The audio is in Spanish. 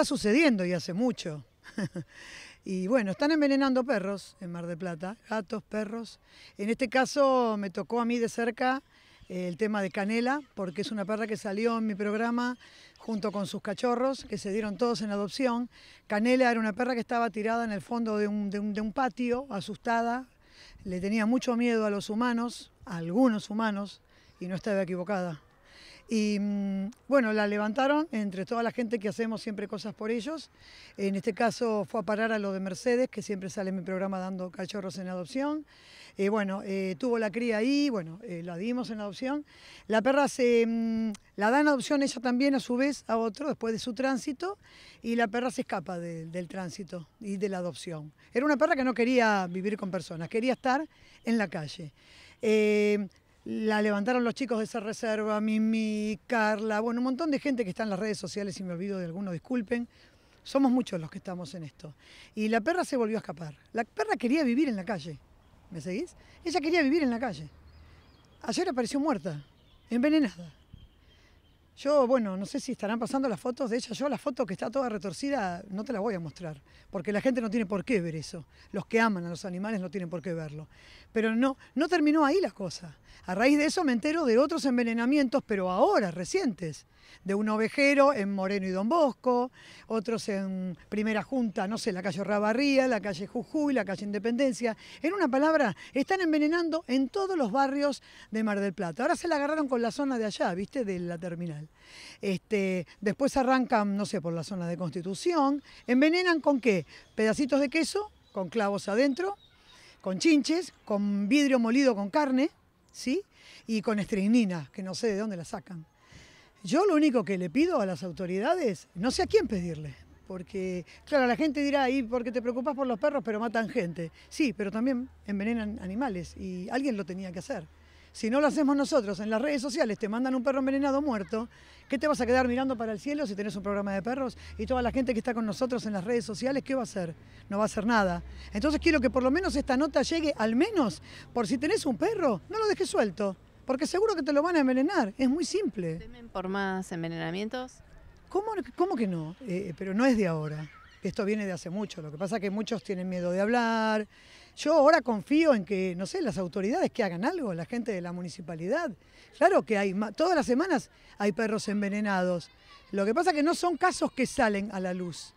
está sucediendo y hace mucho. y bueno, están envenenando perros en Mar de Plata, gatos, perros. En este caso me tocó a mí de cerca eh, el tema de Canela, porque es una perra que salió en mi programa junto con sus cachorros, que se dieron todos en adopción. Canela era una perra que estaba tirada en el fondo de un, de un patio, asustada, le tenía mucho miedo a los humanos, a algunos humanos, y no estaba equivocada. Y mm, bueno, la levantaron entre toda la gente que hacemos siempre cosas por ellos. En este caso fue a parar a lo de Mercedes, que siempre sale en mi programa dando cachorros en adopción. Y eh, bueno, eh, tuvo la cría ahí, bueno, eh, la dimos en adopción. La perra se mm, la da en adopción ella también a su vez a otro después de su tránsito y la perra se escapa del tránsito y de la adopción. Era una perra que no quería vivir con personas, quería estar en la calle la levantaron los chicos de esa reserva, Mimi, Carla, bueno, un montón de gente que está en las redes sociales, si me olvido de alguno, disculpen. Somos muchos los que estamos en esto. Y la perra se volvió a escapar. La perra quería vivir en la calle. ¿Me seguís? Ella quería vivir en la calle. Ayer apareció muerta, envenenada. Yo, bueno, no sé si estarán pasando las fotos de ella. Yo la foto que está toda retorcida no te la voy a mostrar, porque la gente no tiene por qué ver eso. Los que aman a los animales no tienen por qué verlo. Pero no, no terminó ahí la cosa. A raíz de eso me entero de otros envenenamientos, pero ahora, recientes de un ovejero en Moreno y Don Bosco, otros en Primera Junta, no sé, la calle Rabarría, la calle Jujuy, la calle Independencia. En una palabra, están envenenando en todos los barrios de Mar del Plata. Ahora se la agarraron con la zona de allá, ¿viste? De la terminal. Este, después arrancan, no sé, por la zona de Constitución. ¿Envenenan con qué? Pedacitos de queso, con clavos adentro, con chinches, con vidrio molido con carne, ¿sí? Y con estricnina, que no sé de dónde la sacan. Yo lo único que le pido a las autoridades, no sé a quién pedirle, porque, claro, la gente dirá, ¿y porque te preocupas por los perros, pero matan gente? Sí, pero también envenenan animales y alguien lo tenía que hacer. Si no lo hacemos nosotros, en las redes sociales te mandan un perro envenenado muerto, ¿qué te vas a quedar mirando para el cielo si tenés un programa de perros? Y toda la gente que está con nosotros en las redes sociales, ¿qué va a hacer? No va a hacer nada. Entonces quiero que por lo menos esta nota llegue, al menos, por si tenés un perro, no lo dejes suelto. Porque seguro que te lo van a envenenar, es muy simple. ¿Temen por más envenenamientos? ¿Cómo, que no? Eh, pero no es de ahora. Esto viene de hace mucho. Lo que pasa es que muchos tienen miedo de hablar. Yo ahora confío en que, no sé, las autoridades que hagan algo, la gente de la municipalidad. Claro que hay, todas las semanas hay perros envenenados. Lo que pasa es que no son casos que salen a la luz.